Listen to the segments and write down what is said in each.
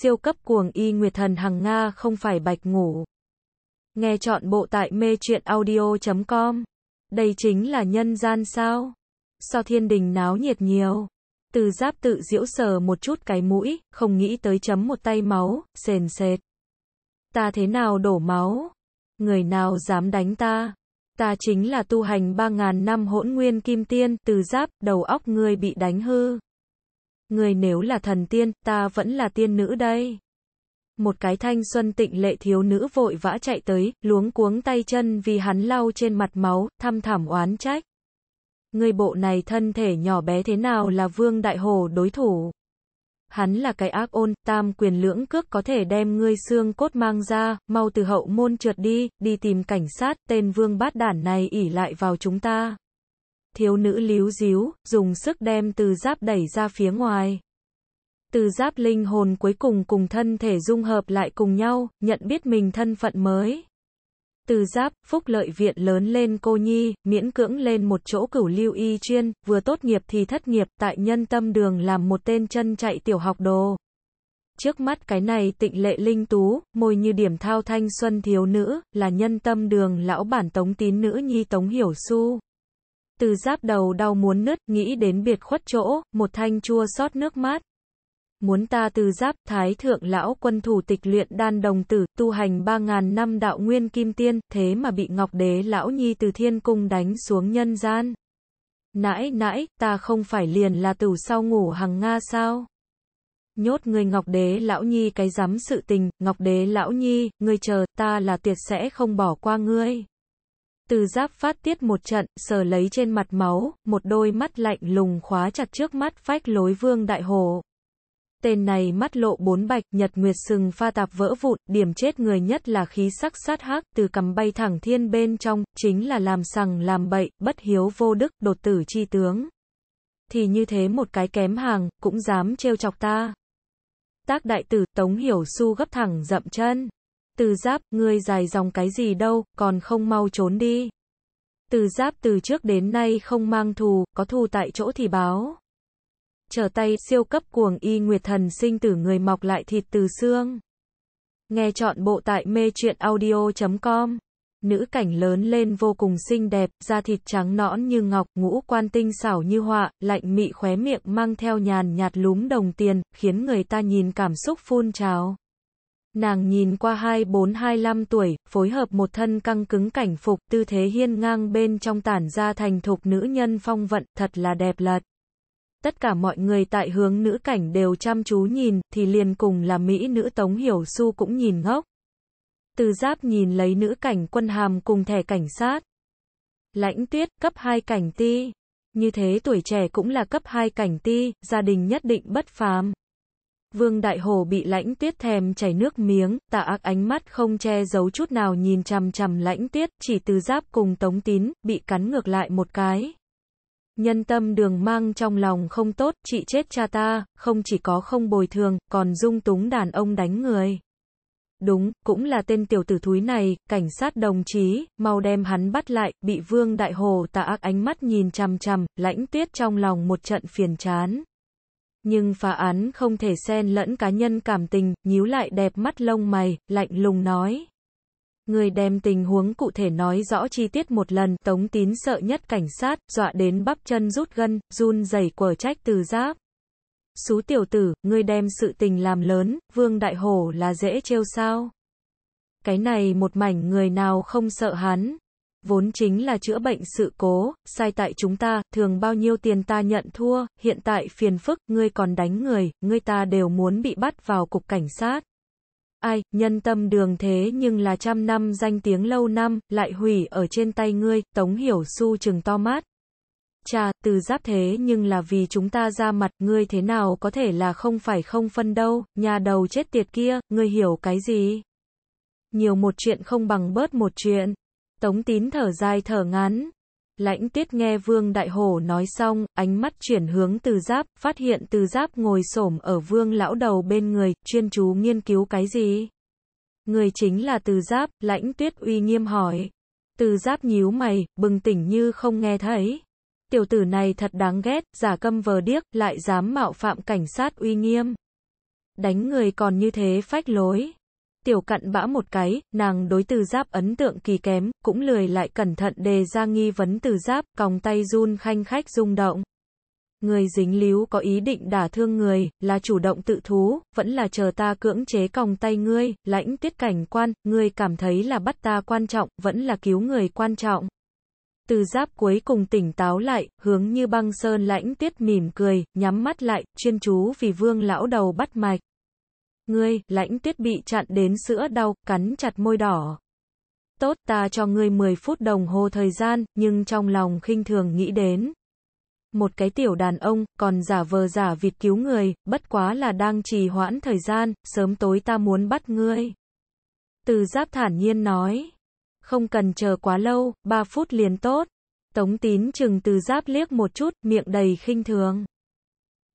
siêu cấp cuồng y nguyệt thần hằng Nga không phải bạch ngủ. Nghe chọn bộ tại mê truyện audio.com. Đây chính là nhân gian sao? Sao thiên đình náo nhiệt nhiều? Từ giáp tự diễu sờ một chút cái mũi, không nghĩ tới chấm một tay máu, sền sệt. Ta thế nào đổ máu? Người nào dám đánh ta? Ta chính là tu hành ba ngàn năm hỗn nguyên kim tiên, từ giáp, đầu óc ngươi bị đánh hư người nếu là thần tiên, ta vẫn là tiên nữ đây. Một cái thanh xuân tịnh lệ thiếu nữ vội vã chạy tới, luống cuống tay chân vì hắn lau trên mặt máu, thăm thảm oán trách. Người bộ này thân thể nhỏ bé thế nào là vương đại hồ đối thủ. Hắn là cái ác ôn, tam quyền lưỡng cước có thể đem ngươi xương cốt mang ra, mau từ hậu môn trượt đi, đi tìm cảnh sát, tên vương bát đản này ỉ lại vào chúng ta thiếu nữ líu díu, dùng sức đem từ giáp đẩy ra phía ngoài. Từ giáp linh hồn cuối cùng cùng thân thể dung hợp lại cùng nhau, nhận biết mình thân phận mới. Từ giáp, phúc lợi viện lớn lên cô nhi, miễn cưỡng lên một chỗ cửu lưu y chuyên, vừa tốt nghiệp thì thất nghiệp, tại nhân tâm đường làm một tên chân chạy tiểu học đồ. Trước mắt cái này tịnh lệ linh tú, môi như điểm thao thanh xuân thiếu nữ, là nhân tâm đường lão bản tống tín nữ nhi tống hiểu su từ giáp đầu đau muốn nứt, nghĩ đến biệt khuất chỗ, một thanh chua xót nước mát. Muốn ta từ giáp, thái thượng lão quân thủ tịch luyện đan đồng tử, tu hành 3.000 năm đạo nguyên kim tiên, thế mà bị ngọc đế lão nhi từ thiên cung đánh xuống nhân gian. Nãi nãi, ta không phải liền là tử sau ngủ hằng Nga sao? Nhốt người Ngọc Đế Lão Nhi cái dám sự tình, Ngọc Đế Lão Nhi, ngươi chờ, ta là tuyệt sẽ không bỏ qua ngươi. Từ giáp phát tiết một trận, sờ lấy trên mặt máu, một đôi mắt lạnh lùng khóa chặt trước mắt phách lối vương đại hồ. Tên này mắt lộ bốn bạch, nhật nguyệt sừng pha tạp vỡ vụn, điểm chết người nhất là khí sắc sát hắc, từ cầm bay thẳng thiên bên trong, chính là làm sằng làm bậy, bất hiếu vô đức, đột tử chi tướng. Thì như thế một cái kém hàng, cũng dám trêu chọc ta. Tác đại tử, Tống Hiểu Su gấp thẳng dậm chân. Từ giáp, ngươi dài dòng cái gì đâu, còn không mau trốn đi. Từ giáp từ trước đến nay không mang thù, có thù tại chỗ thì báo. Trở tay siêu cấp cuồng y nguyệt thần sinh tử người mọc lại thịt từ xương. Nghe chọn bộ tại mê truyện audio.com. Nữ cảnh lớn lên vô cùng xinh đẹp, da thịt trắng nõn như ngọc, ngũ quan tinh xảo như họa, lạnh mị khóe miệng mang theo nhàn nhạt lúm đồng tiền, khiến người ta nhìn cảm xúc phun trào. Nàng nhìn qua 24-25 tuổi, phối hợp một thân căng cứng cảnh phục, tư thế hiên ngang bên trong tản ra thành thục nữ nhân phong vận, thật là đẹp lật. Tất cả mọi người tại hướng nữ cảnh đều chăm chú nhìn, thì liền cùng là mỹ nữ Tống Hiểu Xu cũng nhìn ngốc. Từ giáp nhìn lấy nữ cảnh quân hàm cùng thẻ cảnh sát. Lãnh tuyết, cấp 2 cảnh ti. Như thế tuổi trẻ cũng là cấp 2 cảnh ti, gia đình nhất định bất phàm. Vương Đại Hồ bị lãnh tiết thèm chảy nước miếng, tạ ác ánh mắt không che giấu chút nào nhìn chằm chằm lãnh tiết, chỉ từ giáp cùng tống tín, bị cắn ngược lại một cái. Nhân tâm đường mang trong lòng không tốt, chị chết cha ta, không chỉ có không bồi thường, còn dung túng đàn ông đánh người. Đúng, cũng là tên tiểu tử thúi này, cảnh sát đồng chí, mau đem hắn bắt lại, bị vương đại hồ tạ ác ánh mắt nhìn chằm chằm, lãnh tiết trong lòng một trận phiền chán. Nhưng phá án không thể xen lẫn cá nhân cảm tình, nhíu lại đẹp mắt lông mày, lạnh lùng nói. Người đem tình huống cụ thể nói rõ chi tiết một lần, tống tín sợ nhất cảnh sát, dọa đến bắp chân rút gân, run dày quở trách từ giáp. Xú tiểu tử, người đem sự tình làm lớn, vương đại hổ là dễ trêu sao? Cái này một mảnh người nào không sợ hắn, vốn chính là chữa bệnh sự cố, sai tại chúng ta, thường bao nhiêu tiền ta nhận thua, hiện tại phiền phức, ngươi còn đánh người, ngươi ta đều muốn bị bắt vào cục cảnh sát. Ai, nhân tâm đường thế nhưng là trăm năm danh tiếng lâu năm, lại hủy ở trên tay ngươi, tống hiểu su chừng to mát. cha từ giáp thế nhưng là vì chúng ta ra mặt, ngươi thế nào có thể là không phải không phân đâu, nhà đầu chết tiệt kia, ngươi hiểu cái gì? Nhiều một chuyện không bằng bớt một chuyện. Tống tín thở dài thở ngắn. Lãnh tiết nghe vương đại hổ nói xong, ánh mắt chuyển hướng từ giáp, phát hiện từ giáp ngồi xổm ở vương lão đầu bên người, chuyên chú nghiên cứu cái gì? Người chính là từ giáp, lãnh tuyết uy nghiêm hỏi. Từ giáp nhíu mày, bừng tỉnh như không nghe thấy. Tiểu tử này thật đáng ghét, giả câm vờ điếc, lại dám mạo phạm cảnh sát uy nghiêm. Đánh người còn như thế phách lối. Tiểu cặn bã một cái, nàng đối từ giáp ấn tượng kỳ kém, cũng lười lại cẩn thận đề ra nghi vấn từ giáp, còng tay run khanh khách rung động. Người dính líu có ý định đả thương người, là chủ động tự thú, vẫn là chờ ta cưỡng chế còng tay ngươi, lãnh tiết cảnh quan, ngươi cảm thấy là bắt ta quan trọng, vẫn là cứu người quan trọng. Từ giáp cuối cùng tỉnh táo lại, hướng như băng sơn lãnh tiết mỉm cười, nhắm mắt lại, chuyên chú vì vương lão đầu bắt mạch ngươi, lãnh tuyết bị chặn đến sữa đau, cắn chặt môi đỏ. Tốt ta cho ngươi 10 phút đồng hồ thời gian, nhưng trong lòng khinh thường nghĩ đến. Một cái tiểu đàn ông, còn giả vờ giả vịt cứu người, bất quá là đang trì hoãn thời gian, sớm tối ta muốn bắt ngươi. Từ giáp thản nhiên nói. Không cần chờ quá lâu, 3 phút liền tốt. Tống tín chừng từ giáp liếc một chút, miệng đầy khinh thường.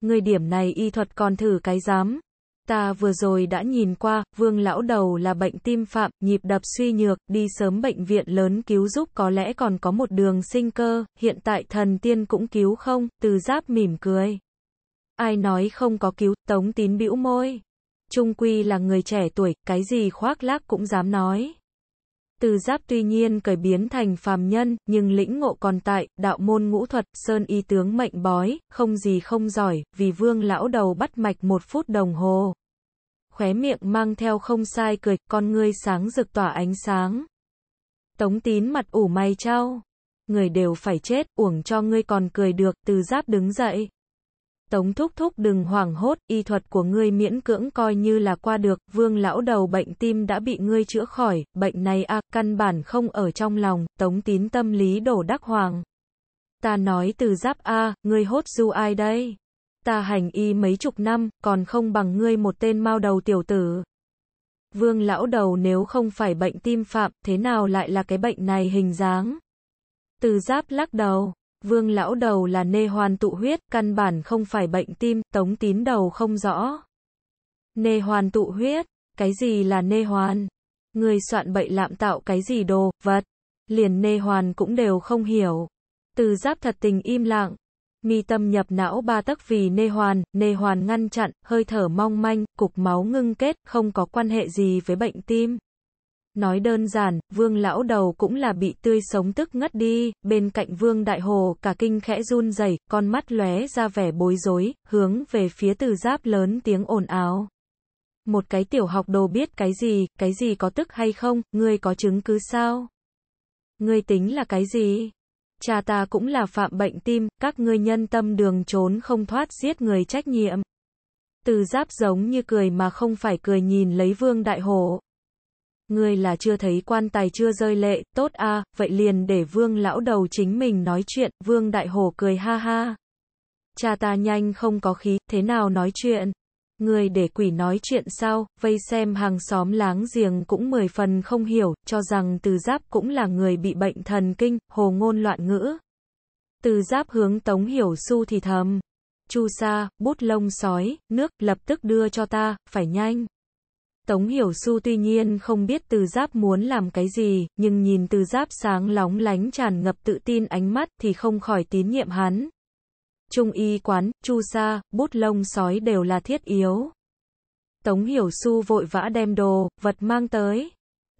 Người điểm này y thuật còn thử cái dám, Ta vừa rồi đã nhìn qua, vương lão đầu là bệnh tim phạm, nhịp đập suy nhược, đi sớm bệnh viện lớn cứu giúp có lẽ còn có một đường sinh cơ, hiện tại thần tiên cũng cứu không, từ giáp mỉm cười. Ai nói không có cứu, tống tín bĩu môi. Trung quy là người trẻ tuổi, cái gì khoác lác cũng dám nói. Từ giáp tuy nhiên cởi biến thành phàm nhân, nhưng lĩnh ngộ còn tại, đạo môn ngũ thuật, sơn y tướng mệnh bói, không gì không giỏi, vì vương lão đầu bắt mạch một phút đồng hồ khóe miệng mang theo không sai cười, con ngươi sáng rực tỏa ánh sáng. Tống tín mặt ủ mày trao. Người đều phải chết, uổng cho ngươi còn cười được, từ giáp đứng dậy. Tống thúc thúc đừng hoảng hốt, y thuật của ngươi miễn cưỡng coi như là qua được, vương lão đầu bệnh tim đã bị ngươi chữa khỏi, bệnh này à, căn bản không ở trong lòng, tống tín tâm lý đổ đắc hoàng. Ta nói từ giáp A, ngươi hốt du ai đây? ta hành y mấy chục năm, còn không bằng ngươi một tên mao đầu tiểu tử. Vương lão đầu nếu không phải bệnh tim phạm, thế nào lại là cái bệnh này hình dáng? Từ giáp lắc đầu, vương lão đầu là nê hoàn tụ huyết, căn bản không phải bệnh tim, tống tín đầu không rõ. Nê hoàn tụ huyết, cái gì là nê hoàn? Người soạn bậy lạm tạo cái gì đồ, vật, liền nê hoàn cũng đều không hiểu. Từ giáp thật tình im lặng, mi tâm nhập não ba tắc vì nê hoàn, nê hoàn ngăn chặn, hơi thở mong manh, cục máu ngưng kết, không có quan hệ gì với bệnh tim. Nói đơn giản, vương lão đầu cũng là bị tươi sống tức ngất đi, bên cạnh vương đại hồ cả kinh khẽ run rẩy, con mắt lóe ra vẻ bối rối, hướng về phía từ giáp lớn tiếng ồn ào. Một cái tiểu học đồ biết cái gì, cái gì có tức hay không, ngươi có chứng cứ sao? Ngươi tính là cái gì? cha ta cũng là phạm bệnh tim, các ngươi nhân tâm đường trốn không thoát giết người trách nhiệm. Từ giáp giống như cười mà không phải cười nhìn lấy vương đại hổ. Ngươi là chưa thấy quan tài chưa rơi lệ, tốt a, à, vậy liền để vương lão đầu chính mình nói chuyện, vương đại hổ cười ha ha. Cha ta nhanh không có khí, thế nào nói chuyện. Người để quỷ nói chuyện sao, vây xem hàng xóm láng giềng cũng mười phần không hiểu, cho rằng từ giáp cũng là người bị bệnh thần kinh, hồ ngôn loạn ngữ. Từ giáp hướng Tống Hiểu Su thì thầm. Chu sa, bút lông sói, nước, lập tức đưa cho ta, phải nhanh. Tống Hiểu Su tuy nhiên không biết từ giáp muốn làm cái gì, nhưng nhìn từ giáp sáng lóng lánh tràn ngập tự tin ánh mắt thì không khỏi tín nhiệm hắn, Trung y quán, chu sa, bút lông sói đều là thiết yếu. Tống Hiểu Xu vội vã đem đồ, vật mang tới.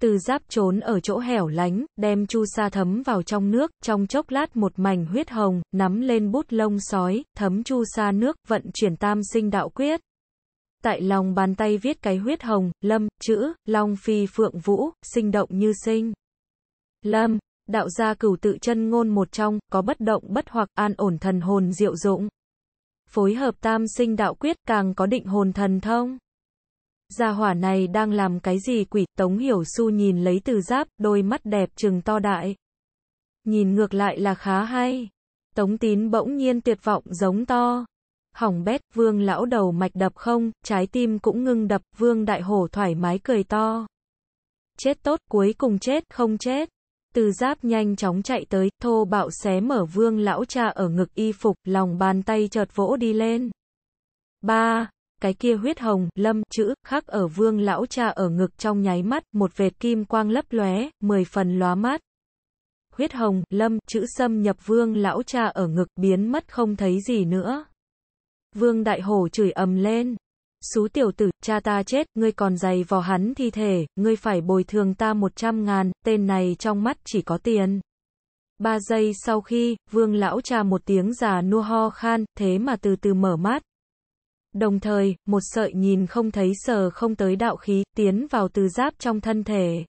Từ giáp trốn ở chỗ hẻo lánh, đem chu sa thấm vào trong nước, trong chốc lát một mảnh huyết hồng, nắm lên bút lông sói, thấm chu sa nước, vận chuyển tam sinh đạo quyết. Tại lòng bàn tay viết cái huyết hồng, lâm, chữ, long phi phượng vũ, sinh động như sinh. Lâm, đạo gia cửu tự chân ngôn một trong, có bất động bất hoặc an ổn thần hồn diệu dụng. Phối hợp tam sinh đạo quyết càng có định hồn thần thông. Gia hỏa này đang làm cái gì quỷ, Tống Hiểu Su nhìn lấy từ giáp, đôi mắt đẹp trừng to đại. Nhìn ngược lại là khá hay. Tống tín bỗng nhiên tuyệt vọng giống to. Hỏng bét, vương lão đầu mạch đập không, trái tim cũng ngưng đập, vương đại hổ thoải mái cười to. Chết tốt, cuối cùng chết, không chết. Từ giáp nhanh chóng chạy tới, thô bạo xé mở vương lão cha ở ngực y phục, lòng bàn tay chợt vỗ đi lên. ba Cái kia huyết hồng, lâm, chữ, khắc ở vương lão cha ở ngực trong nháy mắt, một vệt kim quang lấp lóe, mười phần lóa mắt. Huyết hồng, lâm, chữ xâm nhập vương lão cha ở ngực biến mất không thấy gì nữa. Vương đại hổ chửi ầm lên. Xú tiểu tử, cha ta chết, ngươi còn dày vò hắn thi thể, ngươi phải bồi thường ta 100 ngàn, tên này trong mắt chỉ có tiền. Ba giây sau khi, vương lão cha một tiếng già nua ho khan, thế mà từ từ mở mắt. Đồng thời, một sợi nhìn không thấy sờ không tới đạo khí, tiến vào từ giáp trong thân thể.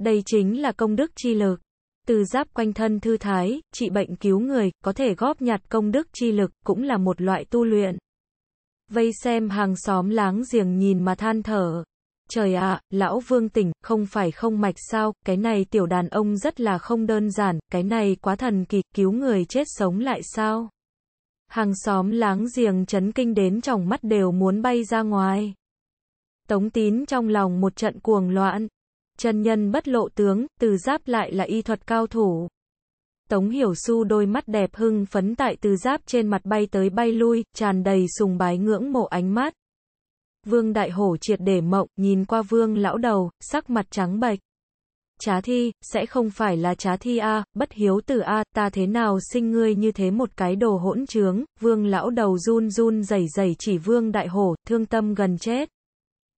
Đây chính là công đức chi lực. Từ giáp quanh thân thư thái, trị bệnh cứu người, có thể góp nhặt công đức chi lực, cũng là một loại tu luyện vây xem hàng xóm láng giềng nhìn mà than thở. Trời ạ, lão vương tỉnh, không phải không mạch sao, cái này tiểu đàn ông rất là không đơn giản, cái này quá thần kỳ, cứu người chết sống lại sao? Hàng xóm láng giềng chấn kinh đến trong mắt đều muốn bay ra ngoài. Tống tín trong lòng một trận cuồng loạn. Chân nhân bất lộ tướng, từ giáp lại là y thuật cao thủ. Tống Hiểu Su đôi mắt đẹp hưng phấn tại từ giáp trên mặt bay tới bay lui, tràn đầy sùng bái ngưỡng mộ ánh mắt. Vương Đại Hổ triệt để mộng, nhìn qua vương lão đầu, sắc mặt trắng bệch. Trá thi, sẽ không phải là trá thi a bất hiếu tử a ta thế nào sinh ngươi như thế một cái đồ hỗn trướng, vương lão đầu run run rẩy rẩy chỉ vương đại hổ, thương tâm gần chết.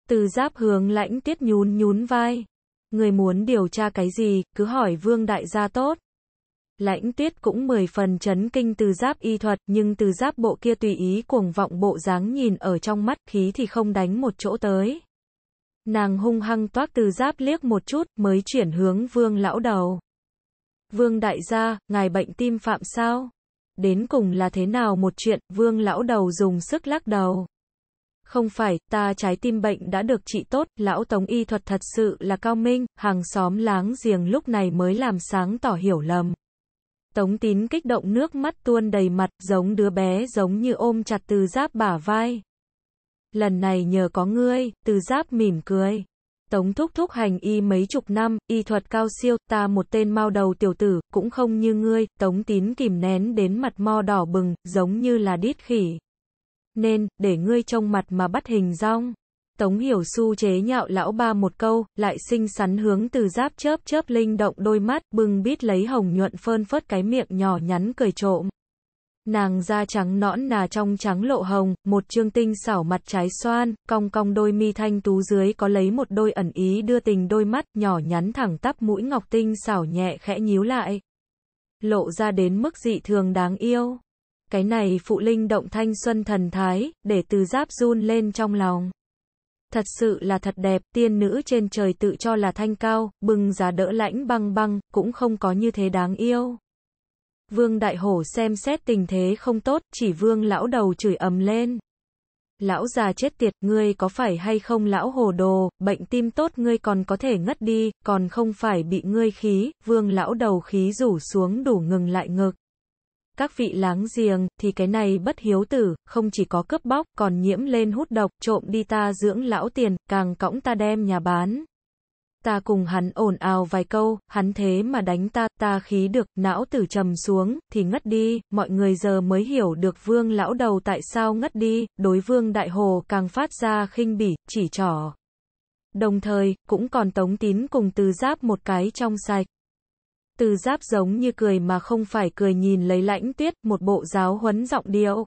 Từ giáp hướng lãnh tiết nhún nhún vai. Người muốn điều tra cái gì, cứ hỏi vương đại gia tốt lãnh tuyết cũng mười phần chấn kinh từ giáp y thuật, nhưng từ giáp bộ kia tùy ý cuồng vọng bộ dáng nhìn ở trong mắt, khí thì không đánh một chỗ tới. Nàng hung hăng toát từ giáp liếc một chút, mới chuyển hướng vương lão đầu. Vương đại gia, ngài bệnh tim phạm sao? Đến cùng là thế nào một chuyện, vương lão đầu dùng sức lắc đầu. Không phải, ta trái tim bệnh đã được trị tốt, lão tống y thuật thật sự là cao minh, hàng xóm láng giềng lúc này mới làm sáng tỏ hiểu lầm. Tống tín kích động nước mắt tuôn đầy mặt, giống đứa bé giống như ôm chặt từ giáp bả vai. Lần này nhờ có ngươi, từ giáp mỉm cười. Tống thúc thúc hành y mấy chục năm, y thuật cao siêu, ta một tên mau đầu tiểu tử, cũng không như ngươi, tống tín kìm nén đến mặt mo đỏ bừng, giống như là đít khỉ. Nên, để ngươi trông mặt mà bắt hình rong. Tống Hiểu Su chế nhạo lão ba một câu, lại xinh xắn hướng từ giáp chớp chớp linh động đôi mắt, bưng bít lấy hồng nhuận phơn phớt cái miệng nhỏ nhắn cười trộm. Nàng da trắng nõn nà trong trắng lộ hồng, một trương tinh xảo mặt trái xoan, cong cong đôi mi thanh tú dưới có lấy một đôi ẩn ý đưa tình đôi mắt nhỏ nhắn thẳng tắp mũi ngọc tinh xảo nhẹ khẽ nhíu lại. Lộ ra đến mức dị thường đáng yêu. Cái này phụ linh động thanh xuân thần thái, để từ giáp run lên trong lòng thật sự là thật đẹp, tiên nữ trên trời tự cho là thanh cao, bừng giá đỡ lãnh băng băng, cũng không có như thế đáng yêu. Vương Đại Hổ xem xét tình thế không tốt, chỉ vương lão đầu chửi ầm lên. Lão già chết tiệt, ngươi có phải hay không lão hồ đồ, bệnh tim tốt ngươi còn có thể ngất đi, còn không phải bị ngươi khí, vương lão đầu khí rủ xuống đủ ngừng lại ngực các vị láng giềng, thì cái này bất hiếu tử, không chỉ có cướp bóc, còn nhiễm lên hút độc, trộm đi ta dưỡng lão tiền, càng cõng ta đem nhà bán. Ta cùng hắn ồn ào vài câu, hắn thế mà đánh ta, ta khí được, não tử trầm xuống, thì ngất đi, mọi người giờ mới hiểu được vương lão đầu tại sao ngất đi, đối vương đại hồ càng phát ra khinh bỉ, chỉ trỏ. Đồng thời, cũng còn tống tín cùng từ giáp một cái trong sạch. Từ giáp giống như cười mà không phải cười nhìn lấy lãnh tuyết một bộ giáo huấn giọng điệu.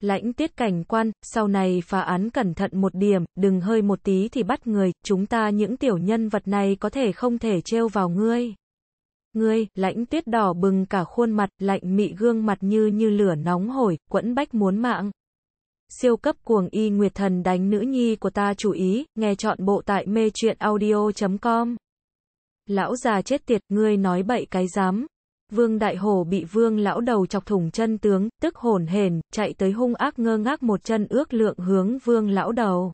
Lãnh tiết cảnh quan, sau này phá án cẩn thận một điểm, đừng hơi một tí thì bắt người, chúng ta những tiểu nhân vật này có thể không thể trêu vào ngươi. Ngươi, lãnh tiết đỏ bừng cả khuôn mặt, lạnh mị gương mặt như như lửa nóng hổi, quẫn bách muốn mạng. Siêu cấp cuồng y nguyệt thần đánh nữ nhi của ta chú ý, nghe chọn bộ tại mê truyện audio.com. Lão già chết tiệt, ngươi nói bậy cái dám. Vương Đại Hổ bị vương lão đầu chọc thủng chân tướng, tức hồn hển, chạy tới hung ác ngơ ngác một chân ước lượng hướng vương lão đầu.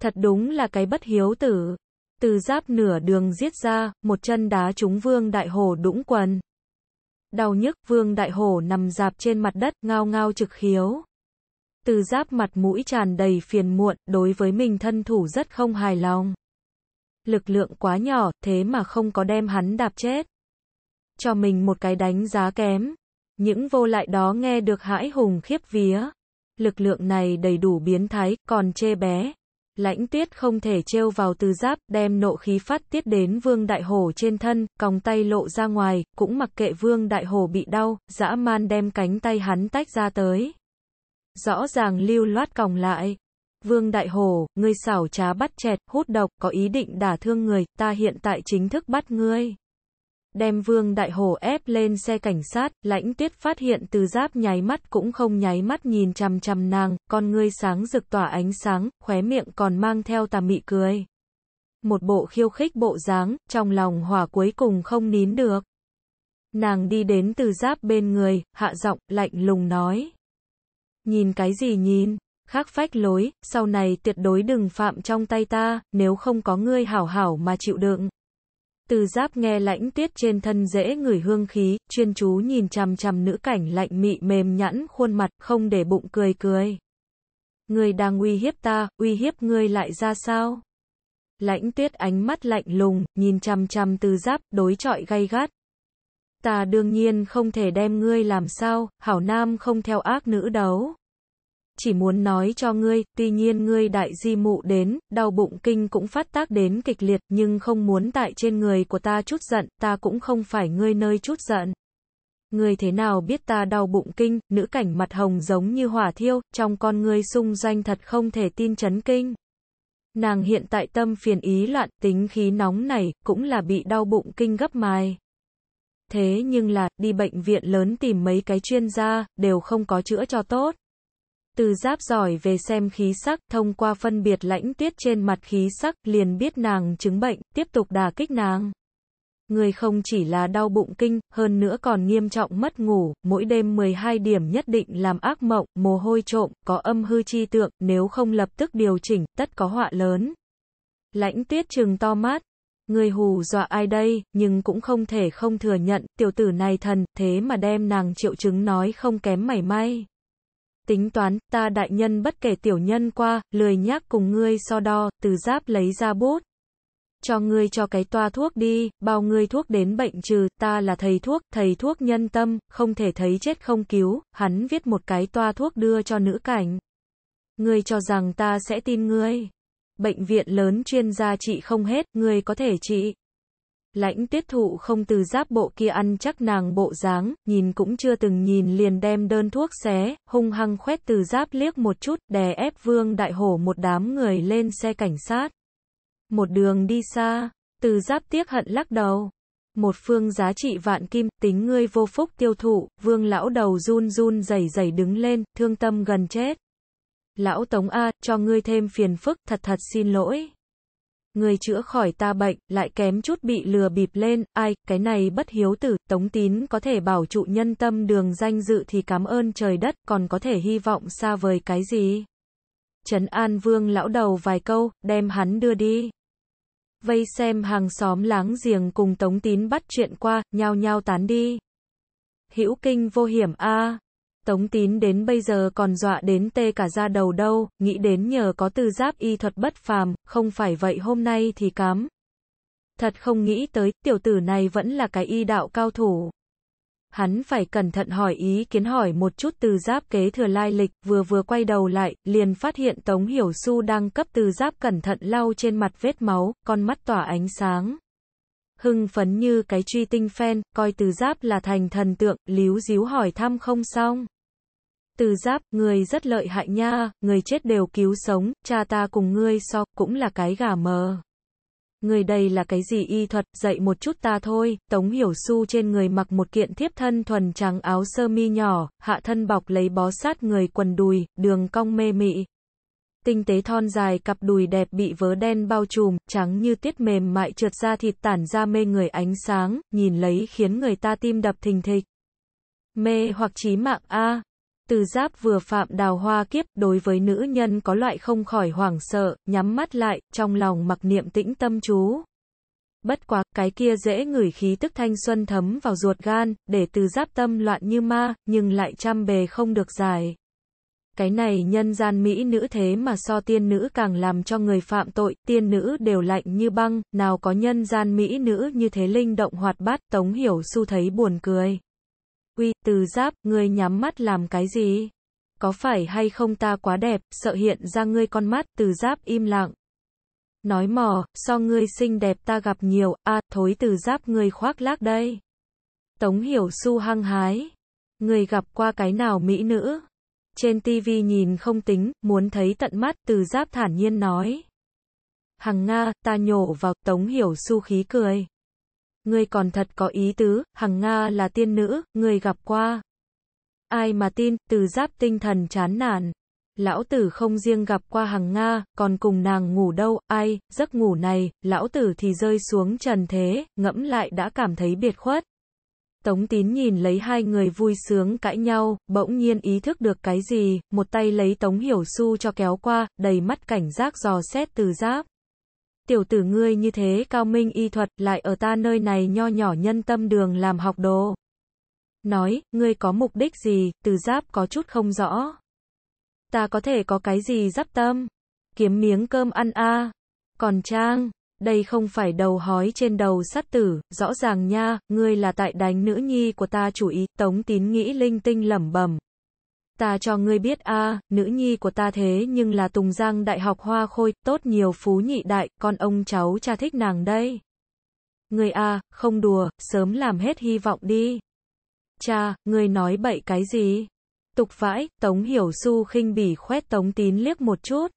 Thật đúng là cái bất hiếu tử. Từ giáp nửa đường giết ra, một chân đá trúng vương Đại Hổ đũng quần. Đau nhức, vương Đại Hổ nằm dạp trên mặt đất, ngao ngao trực khiếu. Từ giáp mặt mũi tràn đầy phiền muộn, đối với mình thân thủ rất không hài lòng lực lượng quá nhỏ, thế mà không có đem hắn đạp chết. Cho mình một cái đánh giá kém. Những vô lại đó nghe được hãi hùng khiếp vía. Lực lượng này đầy đủ biến thái, còn chê bé. Lãnh tuyết không thể trêu vào từ giáp, đem nộ khí phát tiết đến vương đại hổ trên thân, còng tay lộ ra ngoài, cũng mặc kệ vương đại hổ bị đau, dã man đem cánh tay hắn tách ra tới. Rõ ràng lưu loát còng lại, Vương Đại Hồ, ngươi xảo trá bắt chẹt, hút độc, có ý định đả thương người, ta hiện tại chính thức bắt ngươi. Đem Vương Đại Hồ ép lên xe cảnh sát, lãnh tuyết phát hiện từ giáp nháy mắt cũng không nháy mắt nhìn chằm chằm nàng, con ngươi sáng rực tỏa ánh sáng, khóe miệng còn mang theo tà mị cười. Một bộ khiêu khích bộ dáng, trong lòng hỏa cuối cùng không nín được. Nàng đi đến từ giáp bên người, hạ giọng, lạnh lùng nói. Nhìn cái gì nhìn? Khác phách lối, sau này tuyệt đối đừng phạm trong tay ta, nếu không có ngươi hảo hảo mà chịu đựng. Từ giáp nghe lãnh tuyết trên thân dễ ngửi hương khí, chuyên chú nhìn chằm chằm nữ cảnh lạnh mị mềm nhẵn khuôn mặt, không để bụng cười cười. Ngươi đang uy hiếp ta, uy hiếp ngươi lại ra sao? Lãnh tuyết ánh mắt lạnh lùng, nhìn chằm chằm từ giáp, đối trọi gay gắt. Ta đương nhiên không thể đem ngươi làm sao, hảo nam không theo ác nữ đấu chỉ muốn nói cho ngươi, tuy nhiên ngươi đại di mụ đến, đau bụng kinh cũng phát tác đến kịch liệt, nhưng không muốn tại trên người của ta chút giận, ta cũng không phải ngươi nơi chút giận. Ngươi thế nào biết ta đau bụng kinh, nữ cảnh mặt hồng giống như hỏa thiêu, trong con ngươi sung danh thật không thể tin chấn kinh. Nàng hiện tại tâm phiền ý loạn, tính khí nóng này, cũng là bị đau bụng kinh gấp mài. Thế nhưng là, đi bệnh viện lớn tìm mấy cái chuyên gia, đều không có chữa cho tốt từ giáp giỏi về xem khí sắc, thông qua phân biệt lãnh tiết trên mặt khí sắc, liền biết nàng chứng bệnh, tiếp tục đả kích nàng. Người không chỉ là đau bụng kinh, hơn nữa còn nghiêm trọng mất ngủ, mỗi đêm 12 điểm nhất định làm ác mộng, mồ hôi trộm, có âm hư chi tượng, nếu không lập tức điều chỉnh, tất có họa lớn. Lãnh tiết trừng to mát, Người hù dọa ai đây, nhưng cũng không thể không thừa nhận, tiểu tử này thần, thế mà đem nàng triệu chứng nói không kém mảy may tính toán, ta đại nhân bất kể tiểu nhân qua, lười nhắc cùng ngươi so đo, từ giáp lấy ra bút. Cho ngươi cho cái toa thuốc đi, bao ngươi thuốc đến bệnh trừ, ta là thầy thuốc, thầy thuốc nhân tâm, không thể thấy chết không cứu, hắn viết một cái toa thuốc đưa cho nữ cảnh. Ngươi cho rằng ta sẽ tin ngươi. Bệnh viện lớn chuyên gia trị không hết, ngươi có thể trị. Lãnh tiết thụ không từ giáp bộ kia ăn chắc nàng bộ dáng, nhìn cũng chưa từng nhìn liền đem đơn thuốc xé, hung hăng khoét từ giáp liếc một chút, đè ép vương đại hổ một đám người lên xe cảnh sát. Một đường đi xa, từ giáp tiếc hận lắc đầu. Một phương giá trị vạn kim, tính ngươi vô phúc tiêu thụ, vương lão đầu run run rẩy rẩy đứng lên, thương tâm gần chết. Lão Tống A, cho ngươi thêm phiền phức, thật thật xin lỗi người chữa khỏi ta bệnh, lại kém chút bị lừa bịp lên, ai, cái này bất hiếu tử, tống tín có thể bảo trụ nhân tâm đường danh dự thì cảm ơn trời đất, còn có thể hy vọng xa vời cái gì. Trấn An Vương lão đầu vài câu, đem hắn đưa đi. Vây xem hàng xóm láng giềng cùng tống tín bắt chuyện qua, nhao nhao tán đi. Hữu kinh vô hiểm a à. Tống tín đến bây giờ còn dọa đến tê cả da đầu đâu, nghĩ đến nhờ có từ giáp y thuật bất phàm, không phải vậy hôm nay thì cám. Thật không nghĩ tới, tiểu tử này vẫn là cái y đạo cao thủ. Hắn phải cẩn thận hỏi ý kiến hỏi một chút từ giáp kế thừa lai lịch, vừa vừa quay đầu lại, liền phát hiện Tống Hiểu Su đang cấp từ giáp cẩn thận lau trên mặt vết máu, con mắt tỏa ánh sáng. Hưng phấn như cái truy tinh phen, coi từ giáp là thành thần tượng, líu díu hỏi thăm không xong. Từ giáp, người rất lợi hại nha, người chết đều cứu sống, cha ta cùng ngươi so, cũng là cái gà mờ. Người đây là cái gì y thuật, dạy một chút ta thôi, Tống Hiểu Su trên người mặc một kiện thiếp thân thuần trắng áo sơ mi nhỏ, hạ thân bọc lấy bó sát người quần đùi, đường cong mê mị. Tinh tế thon dài cặp đùi đẹp bị vớ đen bao trùm, trắng như tiết mềm mại trượt ra thịt tản ra mê người ánh sáng, nhìn lấy khiến người ta tim đập thình thịch. Mê hoặc chí mạng A. Từ giáp vừa phạm đào hoa kiếp, đối với nữ nhân có loại không khỏi hoảng sợ, nhắm mắt lại, trong lòng mặc niệm tĩnh tâm chú. Bất quá, cái kia dễ ngửi khí tức thanh xuân thấm vào ruột gan, để từ giáp tâm loạn như ma, nhưng lại trăm bề không được giải. Cái này nhân gian Mỹ nữ thế mà so tiên nữ càng làm cho người phạm tội, tiên nữ đều lạnh như băng, nào có nhân gian Mỹ nữ như thế linh động hoạt bát, Tống Hiểu Su thấy buồn cười. Uy, từ giáp, ngươi nhắm mắt làm cái gì? Có phải hay không ta quá đẹp, sợ hiện ra ngươi con mắt, từ giáp im lặng. Nói mò. so ngươi xinh đẹp ta gặp nhiều, a thối từ giáp ngươi khoác lác đây. Tống hiểu su hăng hái. Ngươi gặp qua cái nào mỹ nữ? Trên tivi nhìn không tính, muốn thấy tận mắt, từ giáp thản nhiên nói. Hằng Nga, ta nhổ vào, Tống Hiểu su khí cười. Ngươi còn thật có ý tứ, Hằng Nga là tiên nữ, ngươi gặp qua. Ai mà tin, từ giáp tinh thần chán nản. Lão tử không riêng gặp qua Hằng Nga, còn cùng nàng ngủ đâu, ai, giấc ngủ này, lão tử thì rơi xuống trần thế, ngẫm lại đã cảm thấy biệt khuất. Tống tín nhìn lấy hai người vui sướng cãi nhau, bỗng nhiên ý thức được cái gì, một tay lấy tống hiểu su cho kéo qua, đầy mắt cảnh giác dò xét từ giáp tiểu tử ngươi như thế cao minh y thuật, lại ở ta nơi này nho nhỏ nhân tâm đường làm học đồ. Nói, ngươi có mục đích gì, từ giáp có chút không rõ. Ta có thể có cái gì giáp tâm? Kiếm miếng cơm ăn a Còn trang, đây không phải đầu hói trên đầu sát tử, rõ ràng nha, ngươi là tại đánh nữ nhi của ta chủ ý, tống tín nghĩ linh tinh lẩm bẩm ta cho ngươi biết a, à, nữ nhi của ta thế nhưng là Tùng Giang Đại học Hoa Khôi, tốt nhiều phú nhị đại, con ông cháu cha thích nàng đây. Ngươi a, à, không đùa, sớm làm hết hy vọng đi. Cha, ngươi nói bậy cái gì? Tục vãi, Tống Hiểu Su khinh bỉ khoét Tống Tín liếc một chút.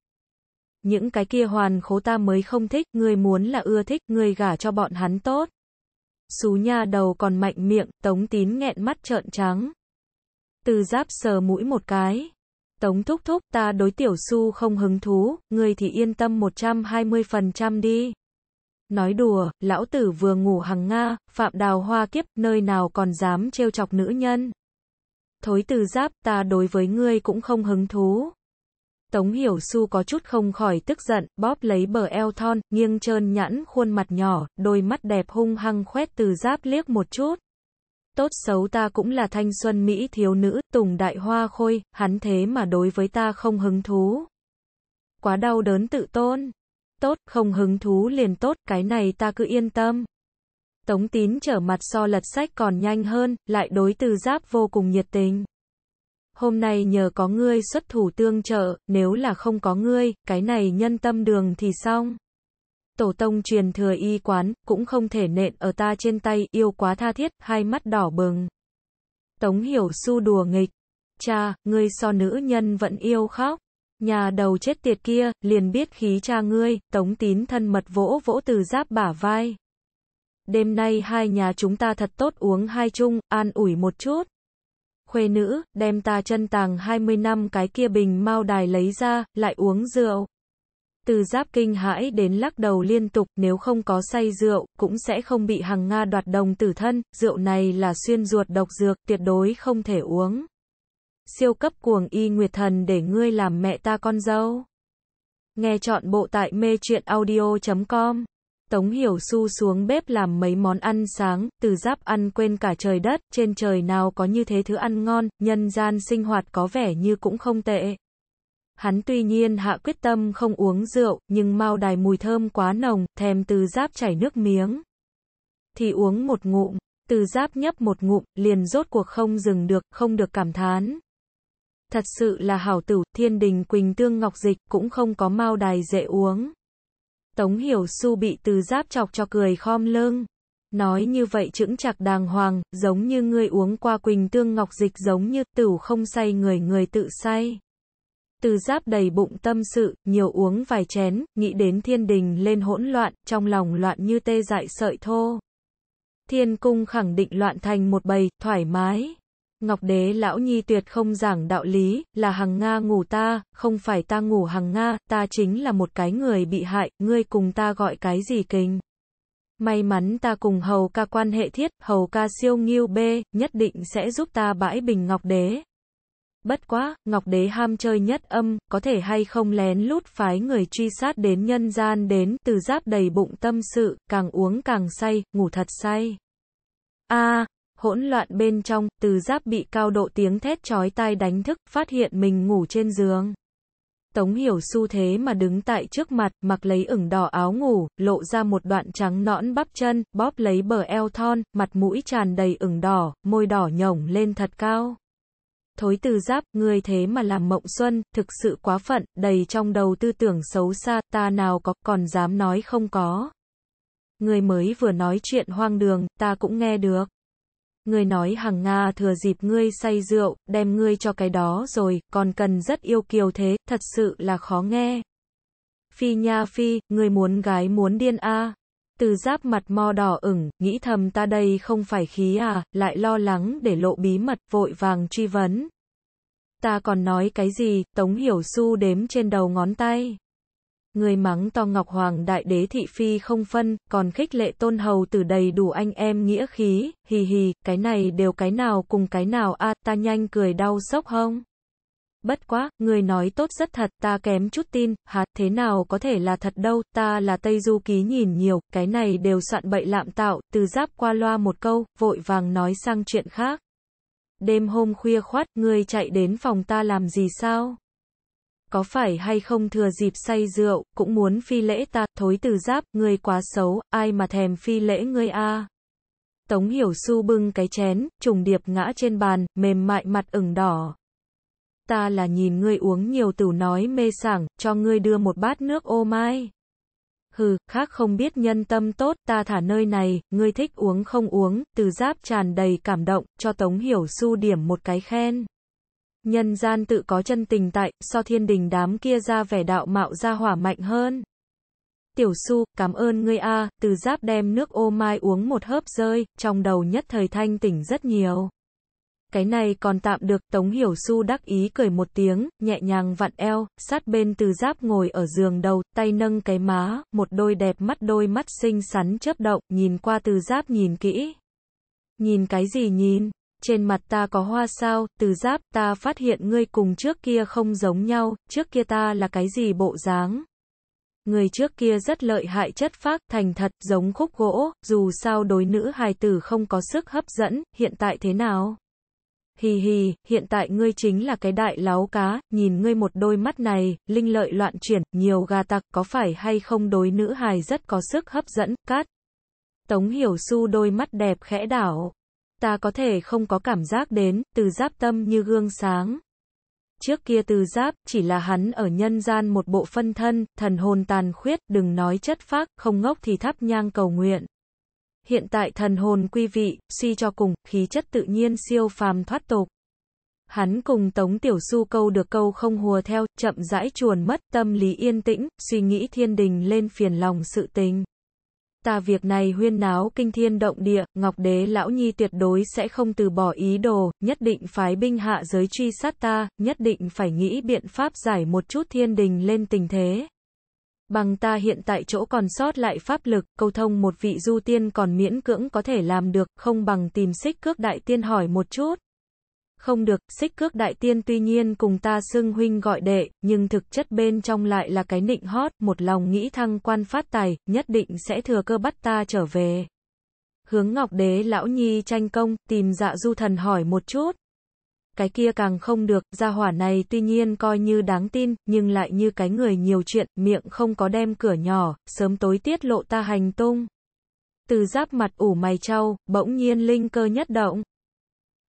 Những cái kia hoàn khố ta mới không thích, ngươi muốn là ưa thích, ngươi gả cho bọn hắn tốt. xú nha đầu còn mạnh miệng, Tống Tín nghẹn mắt trợn trắng. Từ giáp sờ mũi một cái. Tống thúc thúc ta đối tiểu su không hứng thú, ngươi thì yên tâm 120% đi. Nói đùa, lão tử vừa ngủ hằng Nga, phạm đào hoa kiếp, nơi nào còn dám trêu chọc nữ nhân. Thối từ giáp, ta đối với ngươi cũng không hứng thú. Tống Hiểu Su có chút không khỏi tức giận, bóp lấy bờ eo thon, nghiêng trơn nhẵn khuôn mặt nhỏ, đôi mắt đẹp hung hăng khoét từ giáp liếc một chút tốt xấu ta cũng là thanh xuân Mỹ thiếu nữ, tùng đại hoa khôi, hắn thế mà đối với ta không hứng thú. Quá đau đớn tự tôn. Tốt, không hứng thú liền tốt, cái này ta cứ yên tâm. Tống tín trở mặt so lật sách còn nhanh hơn, lại đối từ giáp vô cùng nhiệt tình. Hôm nay nhờ có ngươi xuất thủ tương trợ, nếu là không có ngươi, cái này nhân tâm đường thì xong tổ tông truyền thừa y quán, cũng không thể nện ở ta trên tay, yêu quá tha thiết, hai mắt đỏ bừng. Tống hiểu su đùa nghịch. Cha, ngươi so nữ nhân vẫn yêu khóc. Nhà đầu chết tiệt kia, liền biết khí cha ngươi, tống tín thân mật vỗ vỗ từ giáp bả vai. Đêm nay hai nhà chúng ta thật tốt uống hai chung, an ủi một chút. Khuê nữ, đem ta chân tàng 20 năm cái kia bình mau đài lấy ra, lại uống rượu từ giáp kinh hãi đến lắc đầu liên tục, nếu không có say rượu, cũng sẽ không bị hằng Nga đoạt đồng tử thân, rượu này là xuyên ruột độc dược, tuyệt đối không thể uống. Siêu cấp cuồng y nguyệt thần để ngươi làm mẹ ta con dâu. Nghe chọn bộ tại mê truyện audio.com. Tống Hiểu su xuống bếp làm mấy món ăn sáng, từ giáp ăn quên cả trời đất, trên trời nào có như thế thứ ăn ngon, nhân gian sinh hoạt có vẻ như cũng không tệ. Hắn tuy nhiên hạ quyết tâm không uống rượu, nhưng mau đài mùi thơm quá nồng, thèm từ giáp chảy nước miếng. Thì uống một ngụm, từ giáp nhấp một ngụm, liền rốt cuộc không dừng được, không được cảm thán. Thật sự là hảo tử, thiên đình quỳnh tương ngọc dịch, cũng không có mau đài dễ uống. Tống hiểu su bị từ giáp chọc cho cười khom lưng. Nói như vậy chững chạc đàng hoàng, giống như ngươi uống qua quỳnh tương ngọc dịch giống như tửu không say người người tự say. Từ giáp đầy bụng tâm sự, nhiều uống vài chén, nghĩ đến thiên đình lên hỗn loạn, trong lòng loạn như tê dại sợi thô. Thiên cung khẳng định loạn thành một bầy, thoải mái. Ngọc đế lão nhi tuyệt không giảng đạo lý, là hằng Nga ngủ ta, không phải ta ngủ hằng Nga, ta chính là một cái người bị hại, ngươi cùng ta gọi cái gì kinh. May mắn ta cùng hầu ca quan hệ thiết, hầu ca siêu nghiêu bê, nhất định sẽ giúp ta bãi bình ngọc đế. Bất quá, Ngọc Đế ham chơi nhất âm, có thể hay không lén lút phái người truy sát đến nhân gian đến, từ giáp đầy bụng tâm sự, càng uống càng say, ngủ thật say. A, hỗn loạn bên trong, từ giáp bị cao độ tiếng thét chói tai đánh thức, phát hiện mình ngủ trên giường. Tống hiểu xu thế mà đứng tại trước mặt, mặc lấy ửng đỏ áo ngủ, lộ ra một đoạn trắng nõn bắp chân, bóp lấy bờ eo thon, mặt mũi tràn đầy ửng đỏ, môi đỏ nhổng lên thật cao thối từ giáp, ngươi thế mà làm mộng xuân, thực sự quá phận, đầy trong đầu tư tưởng xấu xa, ta nào có, còn dám nói không có. Ngươi mới vừa nói chuyện hoang đường, ta cũng nghe được. Ngươi nói hằng Nga thừa dịp ngươi say rượu, đem ngươi cho cái đó rồi, còn cần rất yêu kiều thế, thật sự là khó nghe. Phi nha phi, ngươi muốn gái muốn điên a à. Từ giáp mặt mo đỏ ửng, nghĩ thầm ta đây không phải khí à, lại lo lắng để lộ bí mật, vội vàng truy vấn. Ta còn nói cái gì, Tống Hiểu su đếm trên đầu ngón tay. Người mắng to Ngọc Hoàng Đại Đế Thị Phi không phân, còn khích lệ tôn hầu từ đầy đủ anh em nghĩa khí, hì hì, cái này đều cái nào cùng cái nào a ta nhanh cười đau sốc hông bất quá, người nói tốt rất thật, ta kém chút tin, hạt, thế nào có thể là thật đâu, ta là Tây Du Ký nhìn nhiều, cái này đều soạn bậy lạm tạo, từ giáp qua loa một câu, vội vàng nói sang chuyện khác. Đêm hôm khuya khoát, người chạy đến phòng ta làm gì sao? Có phải hay không thừa dịp say rượu, cũng muốn phi lễ ta, thối từ giáp, người quá xấu, ai mà thèm phi lễ ngươi a? Tống Hiểu Su bưng cái chén, trùng điệp ngã trên bàn, mềm mại mặt ửng đỏ ta là nhìn ngươi uống nhiều tửu nói mê sảng, cho ngươi đưa một bát nước ô mai. Hừ, khác không biết nhân tâm tốt, ta thả nơi này, ngươi thích uống không uống, từ giáp tràn đầy cảm động, cho Tống Hiểu Su điểm một cái khen. Nhân gian tự có chân tình tại, so thiên đình đám kia ra vẻ đạo mạo ra hỏa mạnh hơn. Tiểu Su, cảm ơn ngươi a, từ giáp đem nước ô mai uống một hớp rơi, trong đầu nhất thời thanh tỉnh rất nhiều. Cái này còn tạm được, Tống Hiểu Su đắc ý cười một tiếng, nhẹ nhàng vặn eo, sát bên từ giáp ngồi ở giường đầu, tay nâng cái má, một đôi đẹp mắt đôi mắt xinh xắn chớp động, nhìn qua từ giáp nhìn kỹ. Nhìn cái gì nhìn? Trên mặt ta có hoa sao, từ giáp, ta phát hiện ngươi cùng trước kia không giống nhau, trước kia ta là cái gì bộ dáng, người trước kia rất lợi hại chất phác, thành thật, giống khúc gỗ, dù sao đối nữ hài tử không có sức hấp dẫn, hiện tại thế nào? Hì hì, hiện tại ngươi chính là cái đại láo cá, nhìn ngươi một đôi mắt này, linh lợi loạn chuyển, nhiều gà tặc có phải hay không đối nữ hài rất có sức hấp dẫn, cát. Tống hiểu su đôi mắt đẹp khẽ đảo. Ta có thể không có cảm giác đến, từ giáp tâm như gương sáng. Trước kia từ giáp, chỉ là hắn ở nhân gian một bộ phân thân, thần hồn tàn khuyết, đừng nói chất phác, không ngốc thì thắp nhang cầu nguyện. Hiện tại thần hồn quý vị, suy cho cùng, khí chất tự nhiên siêu phàm thoát tục. Hắn cùng Tống Tiểu Su câu được câu không hùa theo, chậm rãi chuồn mất, tâm lý yên tĩnh, suy nghĩ thiên đình lên phiền lòng sự tình. Ta việc này huyên náo kinh thiên động địa, Ngọc Đế Lão Nhi tuyệt đối sẽ không từ bỏ ý đồ, nhất định phái binh hạ giới truy sát ta, nhất định phải nghĩ biện pháp giải một chút thiên đình lên tình thế. Bằng ta hiện tại chỗ còn sót lại pháp lực, câu thông một vị du tiên còn miễn cưỡng có thể làm được, không bằng tìm xích cước đại tiên hỏi một chút. Không được, xích cước đại tiên tuy nhiên cùng ta xưng huynh gọi đệ, nhưng thực chất bên trong lại là cái nịnh hót, một lòng nghĩ thăng quan phát tài, nhất định sẽ thừa cơ bắt ta trở về. Hướng ngọc đế lão nhi tranh công, tìm dạ du thần hỏi một chút cái kia càng không được, gia hỏa này tuy nhiên coi như đáng tin, nhưng lại như cái người nhiều chuyện, miệng không có đem cửa nhỏ, sớm tối tiết lộ ta hành tung. Từ giáp mặt ủ mày trâu bỗng nhiên linh cơ nhất động.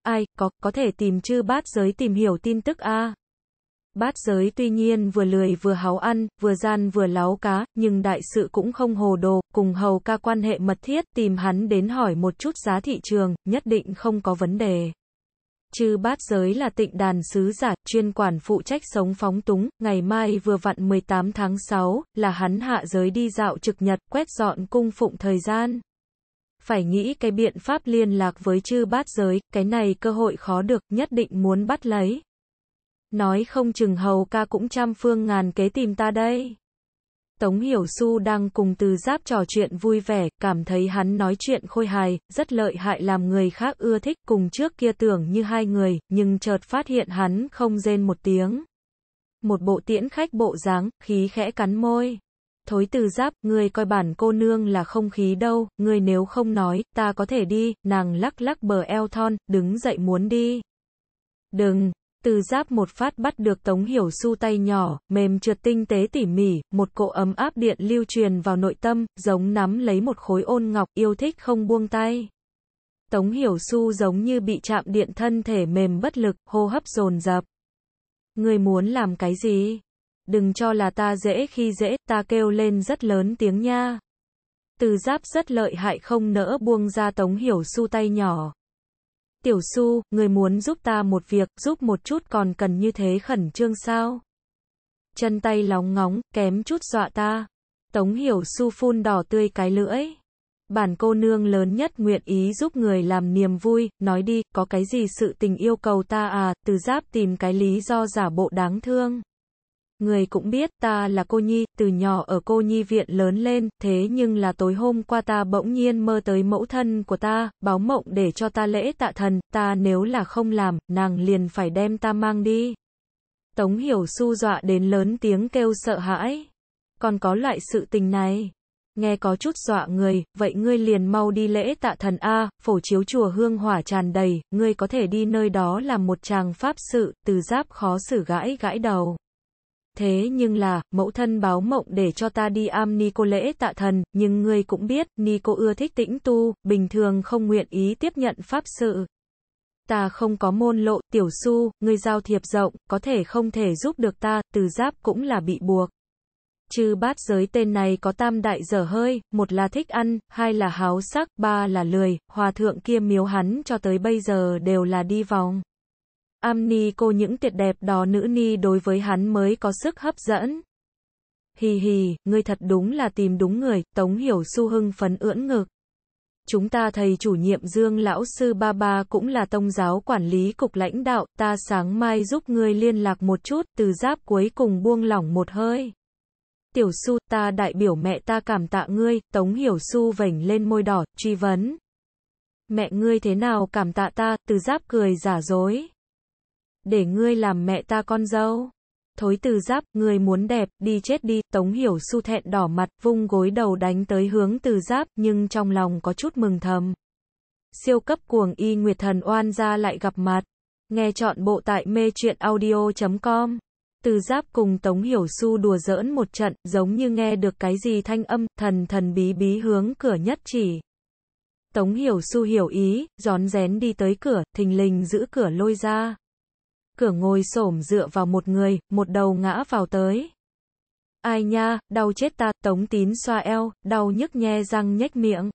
Ai, có, có thể tìm chư bát giới tìm hiểu tin tức a Bát giới tuy nhiên vừa lười vừa háo ăn, vừa gian vừa láo cá, nhưng đại sự cũng không hồ đồ, cùng hầu ca quan hệ mật thiết, tìm hắn đến hỏi một chút giá thị trường, nhất định không có vấn đề. Chư bát giới là tịnh đàn sứ giả, chuyên quản phụ trách sống phóng túng, ngày mai vừa vặn 18 tháng 6, là hắn hạ giới đi dạo trực nhật, quét dọn cung phụng thời gian. Phải nghĩ cái biện pháp liên lạc với chư bát giới, cái này cơ hội khó được, nhất định muốn bắt lấy. Nói không chừng hầu ca cũng trăm phương ngàn kế tìm ta đây. Tống Hiểu Xu đang cùng Từ Giáp trò chuyện vui vẻ, cảm thấy hắn nói chuyện khôi hài, rất lợi hại làm người khác ưa thích cùng trước kia tưởng như hai người, nhưng chợt phát hiện hắn không rên một tiếng. Một bộ tiễn khách bộ dáng, khí khẽ cắn môi. Thối Từ Giáp, người coi bản cô nương là không khí đâu, người nếu không nói, ta có thể đi, nàng lắc lắc bờ eo thon, đứng dậy muốn đi. Đừng, từ giáp một phát bắt được Tống Hiểu Su tay nhỏ, mềm trượt tinh tế tỉ mỉ, một cỗ ấm áp điện lưu truyền vào nội tâm, giống nắm lấy một khối ôn ngọc, yêu thích không buông tay. Tống Hiểu Su giống như bị chạm điện thân thể mềm bất lực, hô hấp dồn dập. Người muốn làm cái gì? Đừng cho là ta dễ khi dễ, ta kêu lên rất lớn tiếng nha. Từ giáp rất lợi hại không nỡ buông ra Tống Hiểu Su tay nhỏ. Tiểu Su, người muốn giúp ta một việc, giúp một chút còn cần như thế khẩn trương sao? Chân tay lóng ngóng, kém chút dọa ta. Tống Hiểu Su phun đỏ tươi cái lưỡi. Bản cô nương lớn nhất nguyện ý giúp người làm niềm vui, nói đi, có cái gì sự tình yêu cầu ta à, từ giáp tìm cái lý do giả bộ đáng thương. Người cũng biết ta là cô Nhi, từ nhỏ ở cô Nhi viện lớn lên, thế nhưng là tối hôm qua ta bỗng nhiên mơ tới mẫu thân của ta, báo mộng để cho ta lễ tạ thần, ta nếu là không làm, nàng liền phải đem ta mang đi. Tống Hiểu Su dọa đến lớn tiếng kêu sợ hãi. Còn có loại sự tình này. Nghe có chút dọa người, vậy ngươi liền mau đi lễ tạ thần A, phổ chiếu chùa hương hỏa tràn đầy, ngươi có thể đi nơi đó làm một chàng pháp sự, từ giáp khó xử gãi gãi đầu. Thế nhưng là, mẫu thân báo mộng để cho ta đi am ni cô lễ tạ thần, nhưng ngươi cũng biết, ni cô ưa thích tĩnh tu, bình thường không nguyện ý tiếp nhận pháp sự. Ta không có môn lộ, tiểu su, ngươi giao thiệp rộng, có thể không thể giúp được ta, từ giáp cũng là bị buộc. Chư bát giới tên này có tam đại dở hơi, một là thích ăn, hai là háo sắc, ba là lười, hòa thượng kia miếu hắn cho tới bây giờ đều là đi vòng am ni cô những tuyệt đẹp đó nữ ni đối với hắn mới có sức hấp dẫn. Hì hì, ngươi thật đúng là tìm đúng người, Tống Hiểu Su hưng phấn ưỡn ngực. Chúng ta thầy chủ nhiệm Dương Lão Sư Ba Ba cũng là tông giáo quản lý cục lãnh đạo, ta sáng mai giúp ngươi liên lạc một chút, từ giáp cuối cùng buông lỏng một hơi. Tiểu Su, ta đại biểu mẹ ta cảm tạ ngươi, Tống Hiểu Su vểnh lên môi đỏ, truy vấn. Mẹ ngươi thế nào cảm tạ ta, từ giáp cười giả dối để ngươi làm mẹ ta con dâu. Thối từ giáp, người muốn đẹp, đi chết đi, tống hiểu su thẹn đỏ mặt, vung gối đầu đánh tới hướng từ giáp, nhưng trong lòng có chút mừng thầm. Siêu cấp cuồng y nguyệt thần oan ra lại gặp mặt. Nghe chọn bộ tại mê chuyện audio.com. Từ giáp cùng Tống Hiểu Su đùa giỡn một trận, giống như nghe được cái gì thanh âm, thần thần bí bí hướng cửa nhất chỉ. Tống Hiểu Su hiểu ý, gión rén đi tới cửa, thình lình giữ cửa lôi ra cửa ngồi xổm dựa vào một người, một đầu ngã vào tới. Ai nha, đau chết ta, tống tín xoa eo, đau nhức nhe răng nhếch miệng.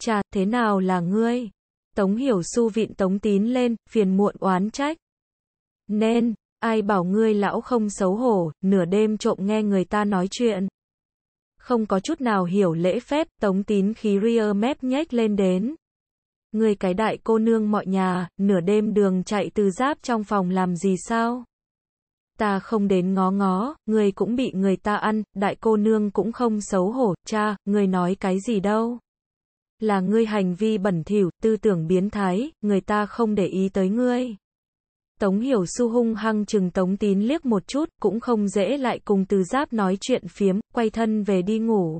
Chà, thế nào là ngươi? Tống hiểu su vịn tống tín lên, phiền muộn oán trách. Nên, ai bảo ngươi lão không xấu hổ, nửa đêm trộm nghe người ta nói chuyện. Không có chút nào hiểu lễ phép, tống tín khí ria mép nhếch lên đến. Người cái đại cô nương mọi nhà, nửa đêm đường chạy từ giáp trong phòng làm gì sao? Ta không đến ngó ngó, người cũng bị người ta ăn, đại cô nương cũng không xấu hổ, cha, người nói cái gì đâu. Là ngươi hành vi bẩn thỉu, tư tưởng biến thái, người ta không để ý tới ngươi. Tống hiểu su hung hăng chừng tống tín liếc một chút, cũng không dễ lại cùng từ giáp nói chuyện phiếm, quay thân về đi ngủ.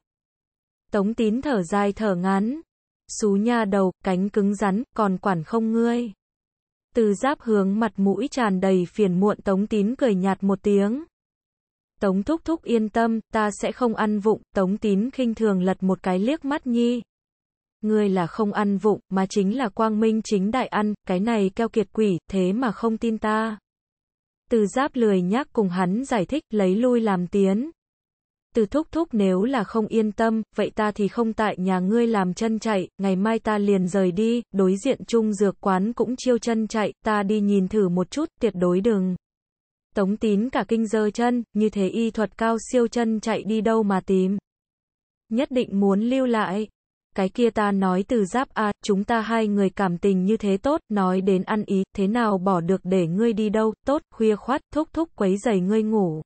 Tống tín thở dài thở ngắn, xú nha đầu, cánh cứng rắn, còn quản không ngươi. Từ giáp hướng mặt mũi tràn đầy phiền muộn Tống Tín cười nhạt một tiếng. Tống Thúc Thúc yên tâm, ta sẽ không ăn vụng, Tống Tín khinh thường lật một cái liếc mắt nhi. Ngươi là không ăn vụng, mà chính là quang minh chính đại ăn, cái này keo kiệt quỷ, thế mà không tin ta. Từ giáp lười nhác cùng hắn giải thích, lấy lui làm tiếng từ thúc thúc nếu là không yên tâm, vậy ta thì không tại nhà ngươi làm chân chạy, ngày mai ta liền rời đi, đối diện chung dược quán cũng chiêu chân chạy, ta đi nhìn thử một chút, tuyệt đối đừng. Tống tín cả kinh dơ chân, như thế y thuật cao siêu chân chạy đi đâu mà tìm. Nhất định muốn lưu lại. Cái kia ta nói từ giáp a chúng ta hai người cảm tình như thế tốt, nói đến ăn ý, thế nào bỏ được để ngươi đi đâu, tốt, khuya khoát, thúc thúc quấy giày ngươi ngủ.